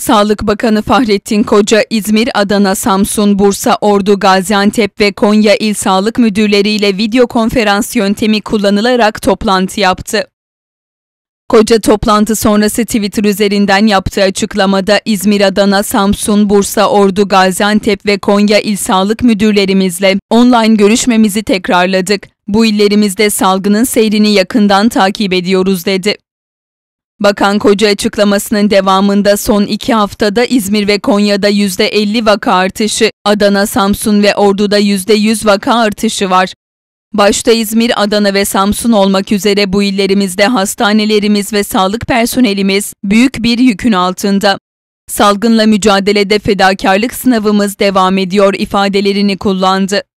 Sağlık Bakanı Fahrettin Koca İzmir, Adana, Samsun, Bursa, Ordu, Gaziantep ve Konya il Sağlık Müdürleri ile video konferans yöntemi kullanılarak toplantı yaptı. Koca toplantı sonrası Twitter üzerinden yaptığı açıklamada İzmir, Adana, Samsun, Bursa, Ordu, Gaziantep ve Konya il sağlık müdürlerimizle online görüşmemizi tekrarladık. Bu illerimizde salgının seyrini yakından takip ediyoruz dedi. Bakan Koca açıklamasının devamında son iki haftada İzmir ve Konya'da %50 vaka artışı, Adana, Samsun ve Ordu'da %100 vaka artışı var. Başta İzmir, Adana ve Samsun olmak üzere bu illerimizde hastanelerimiz ve sağlık personelimiz büyük bir yükün altında. Salgınla mücadelede fedakarlık sınavımız devam ediyor ifadelerini kullandı.